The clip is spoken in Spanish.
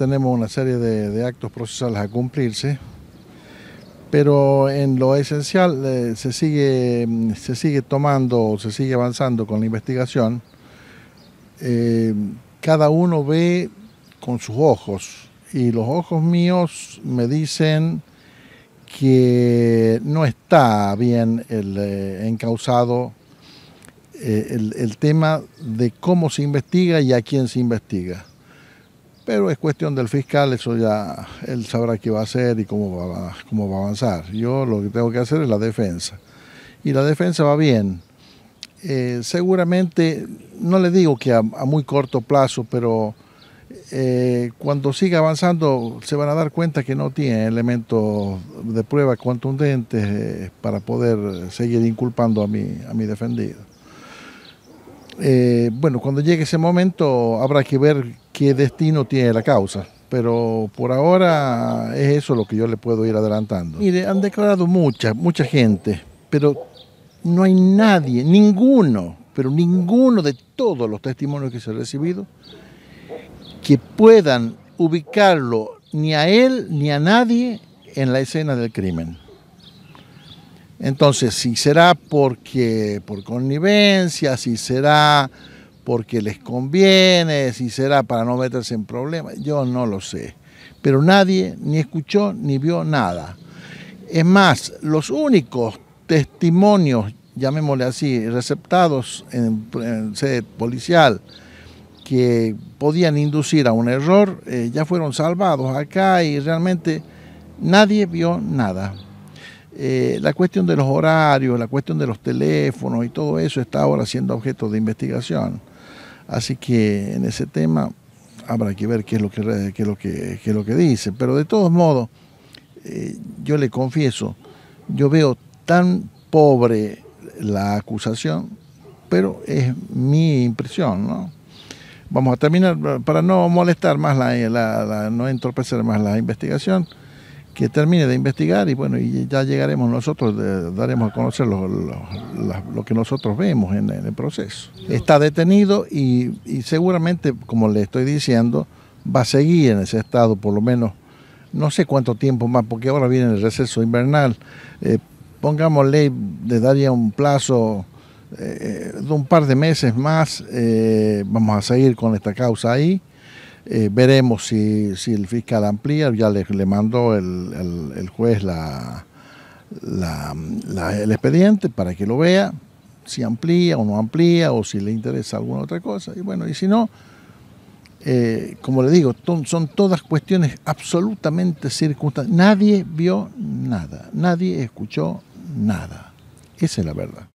Tenemos una serie de, actos procesales a cumplirse, pero en lo esencial eh, se, sigue, mm, se sigue tomando, se sigue avanzando con la investigación. Eh, cada uno ve con sus ojos y los ojos míos me dicen que no está bien eh, encauzado el, tema de cómo se investiga y a quién se investiga. Pero es cuestión del fiscal, eso ya él sabrá qué va a hacer y cómo va, cómo va a avanzar. Yo lo que tengo que hacer es la defensa. Y la defensa va bien. Eh, seguramente, no le digo que a, muy corto plazo, pero eh, cuando siga avanzando se van a dar cuenta que no tiene elementos de prueba contundentes eh, para poder seguir inculpando a mi, a mi defendido. Eh, bueno, cuando llegue ese momento habrá que ver qué destino tiene la causa. Pero por ahora es eso lo que yo le puedo ir adelantando. Mire, han declarado mucha, mucha gente, pero no hay nadie, ninguno, pero ninguno de todos los testimonios que se han recibido, que puedan ubicarlo ni a él ni a nadie en la escena del crimen. Entonces, si será porque por connivencia, si será porque les conviene, si será para no meterse en problemas, yo no lo sé. Pero nadie ni escuchó ni vio nada. Es más, los únicos testimonios, llamémosle así, receptados en, sede policial, que podían inducir a un error, eh, ya fueron salvados acá y realmente nadie vio nada. Eh, la cuestión de los horarios, la cuestión de los teléfonos y todo eso está ahora siendo objeto de investigación. Así que en ese tema habrá que ver qué es lo que, qué lo que, lo que dice. Pero de todos modos, eh, yo le confieso, yo veo tan pobre la acusación, pero es mi impresión, ¿no? Vamos a terminar, para no molestar más, la no entorpecer más la investigación, que termine de investigar y bueno, y ya llegaremos nosotros, daremos a conocer lo, que nosotros vemos en, el proceso. Está detenido y, seguramente, como le estoy diciendo, va a seguir en ese estado por lo menos no sé cuánto tiempo más, porque ahora viene el receso invernal. Eh, pongamos ley le daría un plazo eh, de un par de meses más, eh, vamos a seguir con esta causa ahí eh, veremos si, el fiscal amplía, ya le, le mandó el, juez la, la, el expediente para que lo vea, si amplía o no amplía, o si le interesa alguna otra cosa. Y bueno, y si no, eh, como le digo, son todas cuestiones absolutamente circunstanciales. Nadie vio nada, nadie escuchó nada. Esa es la verdad.